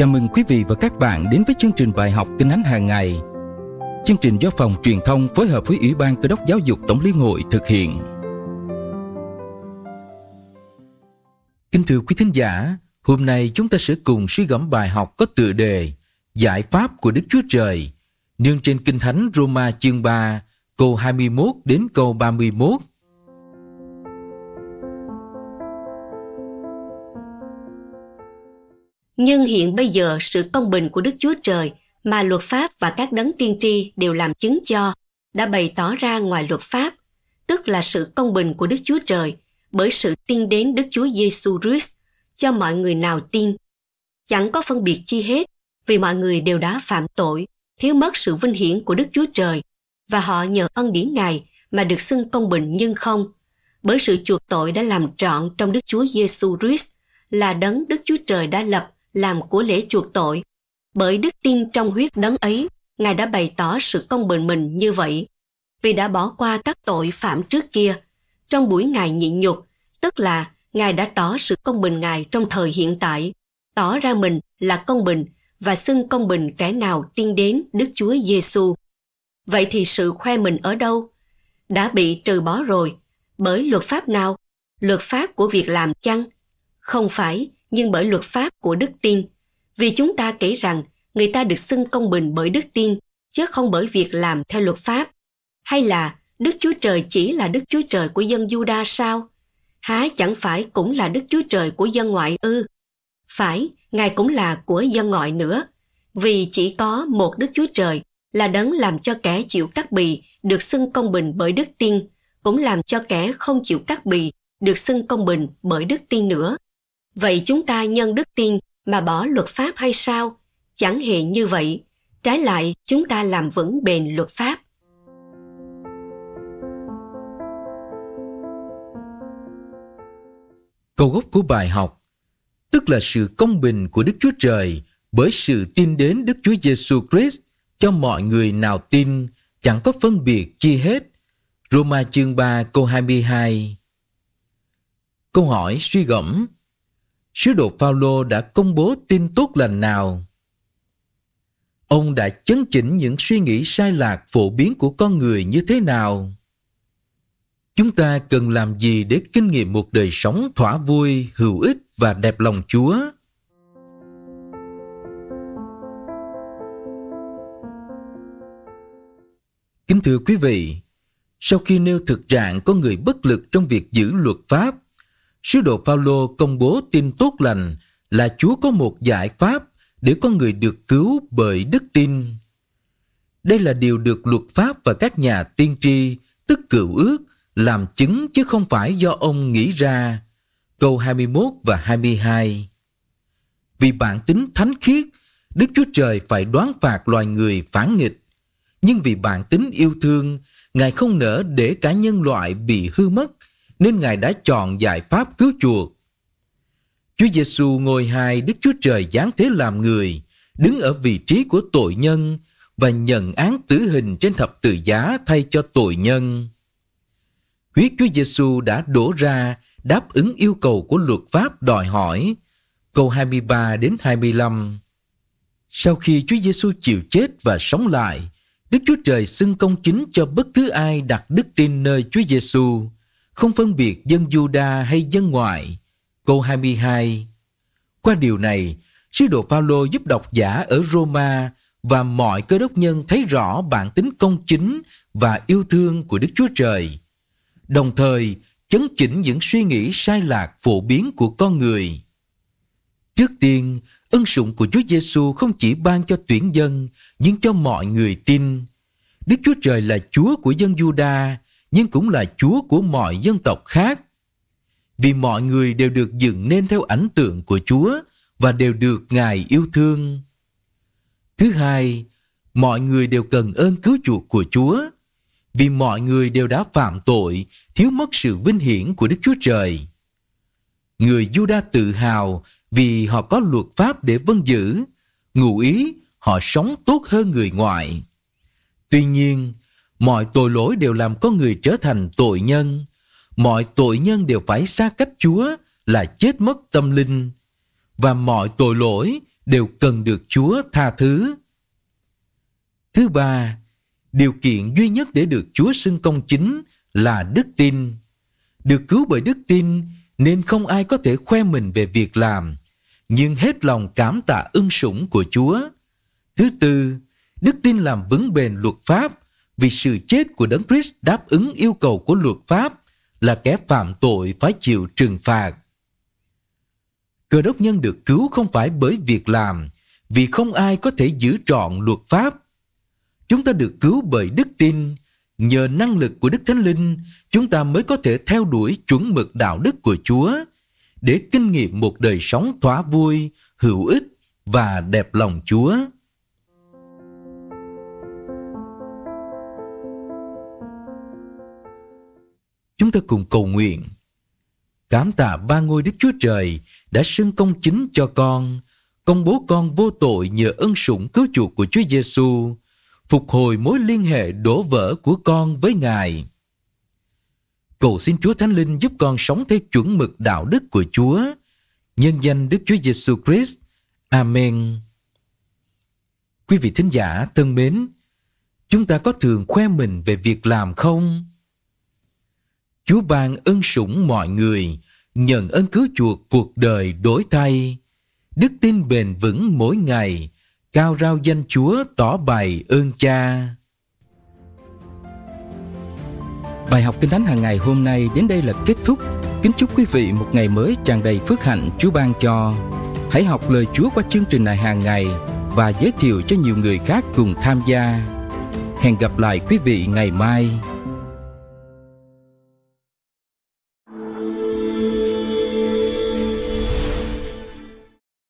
Chào mừng quý vị và các bạn đến với chương trình bài học kinh thánh hàng ngày. Chương trình do phòng truyền thông phối hợp với Ủy ban Cơ đốc Giáo dục Tổng Liên hội thực hiện. Kính thưa quý thính giả, hôm nay chúng ta sẽ cùng suy gẫm bài học có tựa đề Giải pháp của Đức Chúa Trời, nương trên Kinh Thánh Roma chương 3, câu 21 đến câu 31 Nhưng hiện bây giờ sự công bình của Đức Chúa Trời mà luật pháp và các đấng tiên tri đều làm chứng cho đã bày tỏ ra ngoài luật pháp, tức là sự công bình của Đức Chúa Trời bởi sự tin đến Đức Chúa Giêsu Christ cho mọi người nào tin. Chẳng có phân biệt chi hết vì mọi người đều đã phạm tội, thiếu mất sự vinh hiển của Đức Chúa Trời và họ nhờ ân điển Ngài mà được xưng công bình nhưng không bởi sự chuộc tội đã làm trọn trong Đức Chúa Giêsu Christ là đấng Đức Chúa Trời đã lập làm của lễ chuộc tội. Bởi đức tin trong huyết đấng ấy, Ngài đã bày tỏ sự công bình mình như vậy. Vì đã bỏ qua các tội phạm trước kia, trong buổi Ngài nhịn nhục, tức là Ngài đã tỏ sự công bình Ngài trong thời hiện tại, tỏ ra mình là công bình và xưng công bình kẻ nào tiên đến Đức Chúa Giêsu. Vậy thì sự khoe mình ở đâu? Đã bị trừ bỏ rồi, bởi luật pháp nào? Luật pháp của việc làm chăng? Không phải, nhưng bởi luật pháp của đức tin. Vì chúng ta kể rằng người ta được xưng công bình bởi đức tin, chứ không bởi việc làm theo luật pháp. Hay là Đức Chúa Trời chỉ là Đức Chúa Trời của dân Juda sao? Há chẳng phải cũng là Đức Chúa Trời của dân ngoại ư? Phải, Ngài cũng là của dân ngoại nữa. Vì chỉ có một Đức Chúa Trời là đấng làm cho kẻ chịu cắt bì được xưng công bình bởi đức tin, cũng làm cho kẻ không chịu cắt bì được xưng công bình bởi đức tin nữa. Vậy chúng ta nhân đức tin mà bỏ luật pháp hay sao? Chẳng hề như vậy. Trái lại, chúng ta làm vững bền luật pháp. Câu gốc của bài học tức là sự công bình của Đức Chúa Trời bởi sự tin đến Đức Chúa Giêsu Christ cho mọi người nào tin chẳng có phân biệt chi hết. Roma chương 3 câu 22 Câu hỏi suy gẫm sứ đồ Phaolô đã công bố tin tốt lành nào? Ông đã chấn chỉnh những suy nghĩ sai lạc phổ biến của con người như thế nào? Chúng ta cần làm gì để kinh nghiệm một đời sống thỏa vui, hữu ích và đẹp lòng Chúa? Kính thưa quý vị, sau khi nêu thực trạng có người bất lực trong việc giữ luật pháp sứ đồ Phaolô công bố tin tốt lành là Chúa có một giải pháp để con người được cứu bởi đức tin. Đây là điều được luật pháp và các nhà tiên tri, tức cựu ước, làm chứng chứ không phải do ông nghĩ ra. Câu 21 và 22 Vì bản tính thánh khiết, Đức Chúa Trời phải đoán phạt loài người phản nghịch. Nhưng vì bản tính yêu thương, Ngài không nỡ để cả nhân loại bị hư mất – nên Ngài đã chọn giải pháp cứu chuộc. Chúa Giêsu ngồi hài Đức Chúa Trời giáng thế làm người, đứng ở vị trí của tội nhân và nhận án tử hình trên thập tự giá thay cho tội nhân. Huyết Chúa Giêsu đã đổ ra đáp ứng yêu cầu của luật pháp đòi hỏi. Câu 23 đến 25. Sau khi Chúa Giêsu chịu chết và sống lại, Đức Chúa Trời xưng công chính cho bất cứ ai đặt đức tin nơi Chúa Giêsu không phân biệt dân Juda hay dân ngoại. Câu 22 Qua điều này, sứ đồ Phaolô giúp độc giả ở Roma và mọi cơ đốc nhân thấy rõ bản tính công chính và yêu thương của Đức Chúa Trời. Đồng thời, chấn chỉnh những suy nghĩ sai lạc phổ biến của con người. Trước tiên, ân sủng của Chúa Giêsu không chỉ ban cho tuyển dân, nhưng cho mọi người tin. Đức Chúa Trời là Chúa của dân Judah nhưng cũng là Chúa của mọi dân tộc khác. Vì mọi người đều được dựng nên theo ảnh tượng của Chúa và đều được Ngài yêu thương. Thứ hai, mọi người đều cần ơn cứu chuộc của Chúa, vì mọi người đều đã phạm tội, thiếu mất sự vinh hiển của Đức Chúa Trời. Người Juda tự hào vì họ có luật pháp để vân giữ, ngụ ý họ sống tốt hơn người ngoại. Tuy nhiên, Mọi tội lỗi đều làm con người trở thành tội nhân. Mọi tội nhân đều phải xa cách Chúa là chết mất tâm linh. Và mọi tội lỗi đều cần được Chúa tha thứ. Thứ ba, điều kiện duy nhất để được Chúa xưng công chính là đức tin. Được cứu bởi đức tin nên không ai có thể khoe mình về việc làm, nhưng hết lòng cảm tạ ưng sủng của Chúa. Thứ tư, đức tin làm vững bền luật pháp vì sự chết của Đấng Christ đáp ứng yêu cầu của luật pháp là kẻ phạm tội phải chịu trừng phạt. Cơ đốc nhân được cứu không phải bởi việc làm, vì không ai có thể giữ trọn luật pháp. Chúng ta được cứu bởi đức tin, nhờ năng lực của Đức Thánh Linh, chúng ta mới có thể theo đuổi chuẩn mực đạo đức của Chúa để kinh nghiệm một đời sống thỏa vui, hữu ích và đẹp lòng Chúa. chúng ta cùng cầu nguyện. Cảm tạ ba ngôi Đức Chúa Trời đã xưng công chính cho con, công bố con vô tội nhờ ân sủng cứu chuộc của Chúa Giêsu, phục hồi mối liên hệ đổ vỡ của con với Ngài. Cầu xin Chúa Thánh Linh giúp con sống theo chuẩn mực đạo đức của Chúa, nhân danh Đức Chúa Giêsu Christ. Amen. Quý vị thính giả thân mến, chúng ta có thường khoe mình về việc làm không? Chúa ban ơn sủng mọi người, nhận ơn cứu chuộc cuộc đời đổi thay. Đức tin bền vững mỗi ngày, cao rao danh Chúa tỏ bày ơn cha. Bài học Kinh Thánh hàng ngày hôm nay đến đây là kết thúc. Kính chúc quý vị một ngày mới tràn đầy phước hạnh Chúa ban cho. Hãy học lời Chúa qua chương trình này hàng ngày và giới thiệu cho nhiều người khác cùng tham gia. Hẹn gặp lại quý vị ngày mai.